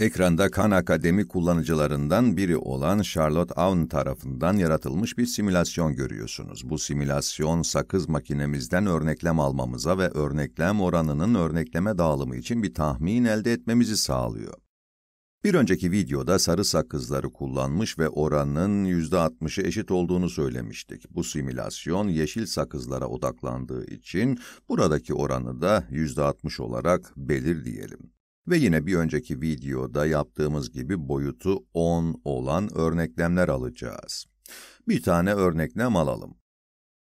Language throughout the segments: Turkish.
Ekranda Khan Akademi kullanıcılarından biri olan Charlotte Aun tarafından yaratılmış bir simülasyon görüyorsunuz. Bu simülasyon sakız makinemizden örneklem almamıza ve örneklem oranının örnekleme dağılımı için bir tahmin elde etmemizi sağlıyor. Bir önceki videoda sarı sakızları kullanmış ve oranın %60'ı eşit olduğunu söylemiştik. Bu simülasyon yeşil sakızlara odaklandığı için buradaki oranı da %60 olarak belir diyelim. Ve yine bir önceki videoda yaptığımız gibi boyutu 10 olan örneklemler alacağız. Bir tane örneklem alalım.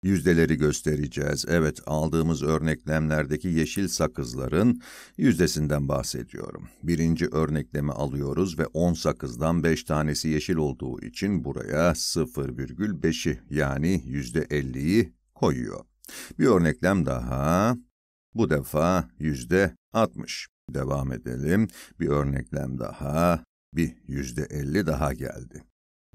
Yüzdeleri göstereceğiz. Evet, aldığımız örneklemlerdeki yeşil sakızların yüzdesinden bahsediyorum. Birinci örneklemi alıyoruz ve 10 sakızdan 5 tanesi yeşil olduğu için buraya 0,5'i yani %50'yi koyuyor. Bir örneklem daha. Bu defa %60. Devam edelim. Bir örneklem daha, bir yüzde elli daha geldi.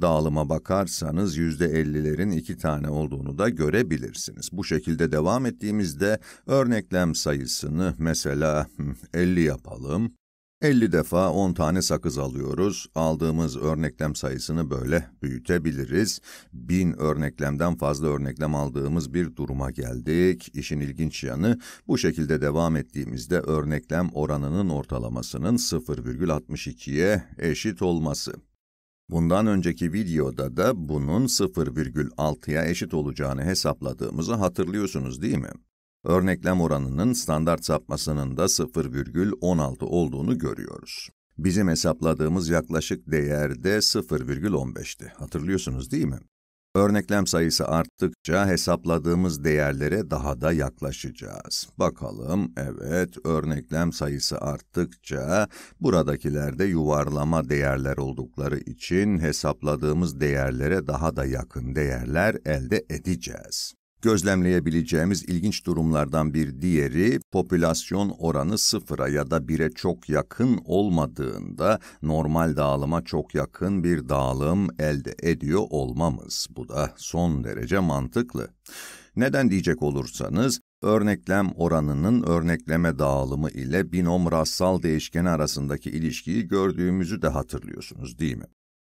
Dağılıma bakarsanız yüzde ellilerin iki tane olduğunu da görebilirsiniz. Bu şekilde devam ettiğimizde örneklem sayısını mesela 50 hmm, yapalım. 50 defa 10 tane sakız alıyoruz. Aldığımız örneklem sayısını böyle büyütebiliriz. 1000 örneklemden fazla örneklem aldığımız bir duruma geldik. İşin ilginç yanı bu şekilde devam ettiğimizde örneklem oranının ortalamasının 0,62'ye eşit olması. Bundan önceki videoda da bunun 0,6'ya eşit olacağını hesapladığımızı hatırlıyorsunuz değil mi? örneklem oranının standart sapmasının da 0,16 olduğunu görüyoruz. Bizim hesapladığımız yaklaşık değer de 0,15'ti. Hatırlıyorsunuz değil mi? Örneklem sayısı arttıkça hesapladığımız değerlere daha da yaklaşacağız. Bakalım, evet, örneklem sayısı arttıkça buradakilerde yuvarlama değerler oldukları için hesapladığımız değerlere daha da yakın değerler elde edeceğiz. Gözlemleyebileceğimiz ilginç durumlardan bir diğeri, popülasyon oranı sıfıra ya da bire çok yakın olmadığında normal dağılıma çok yakın bir dağılım elde ediyor olmamız. Bu da son derece mantıklı. Neden diyecek olursanız, örneklem oranının örnekleme dağılımı ile binom rastsal değişkeni arasındaki ilişkiyi gördüğümüzü de hatırlıyorsunuz değil mi?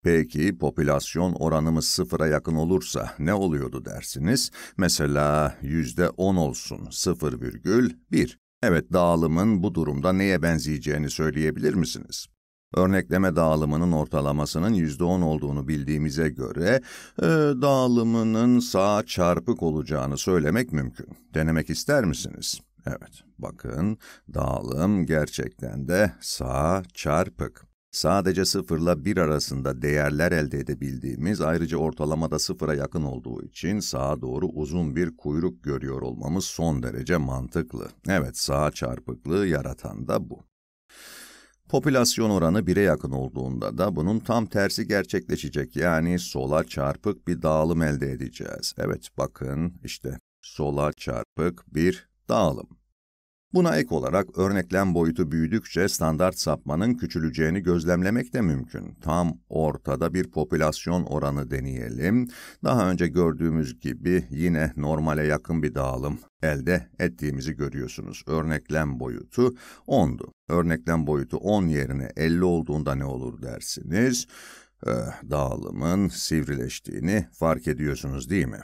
Peki popülasyon oranımız sıfıra yakın olursa ne oluyordu dersiniz? Mesela yüzde on olsun 0,1. Evet dağılımın bu durumda neye benzeyeceğini söyleyebilir misiniz? Örnekleme dağılımının ortalamasının %10 olduğunu bildiğimize göre e, dağılımının sağa çarpık olacağını söylemek mümkün. Denemek ister misiniz? Evet, bakın dağılım gerçekten de sağa çarpık. Sadece sıfırla bir arasında değerler elde edebildiğimiz, ayrıca ortalama da sıfıra yakın olduğu için sağa doğru uzun bir kuyruk görüyor olmamız son derece mantıklı. Evet, sağ çarpıklığı yaratan da bu. Popülasyon oranı 1'e yakın olduğunda da bunun tam tersi gerçekleşecek. Yani sola çarpık bir dağılım elde edeceğiz. Evet bakın işte sola çarpık bir dağılım. Buna ek olarak örneklem boyutu büyüdükçe standart sapmanın küçüleceğini gözlemlemek de mümkün. Tam ortada bir popülasyon oranı deneyelim. Daha önce gördüğümüz gibi yine normale yakın bir dağılım elde ettiğimizi görüyorsunuz. Örneklem boyutu 10'du. Örneklem boyutu 10 yerine 50 olduğunda ne olur dersiniz? Ee, dağılımın sivrileştiğini fark ediyorsunuz değil mi?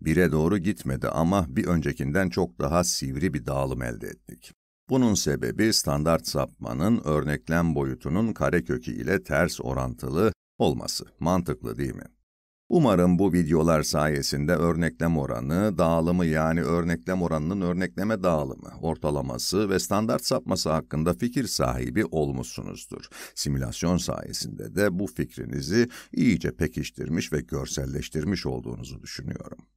Bire doğru gitmedi ama bir öncekinden çok daha sivri bir dağılım elde ettik. Bunun sebebi standart sapmanın örneklem boyutunun karekökü ile ters orantılı olması. Mantıklı değil mi? Umarım bu videolar sayesinde örneklem oranı, dağılımı yani örneklem oranının örnekleme dağılımı, ortalaması ve standart sapması hakkında fikir sahibi olmuşsunuzdur. Simülasyon sayesinde de bu fikrinizi iyice pekiştirmiş ve görselleştirmiş olduğunuzu düşünüyorum.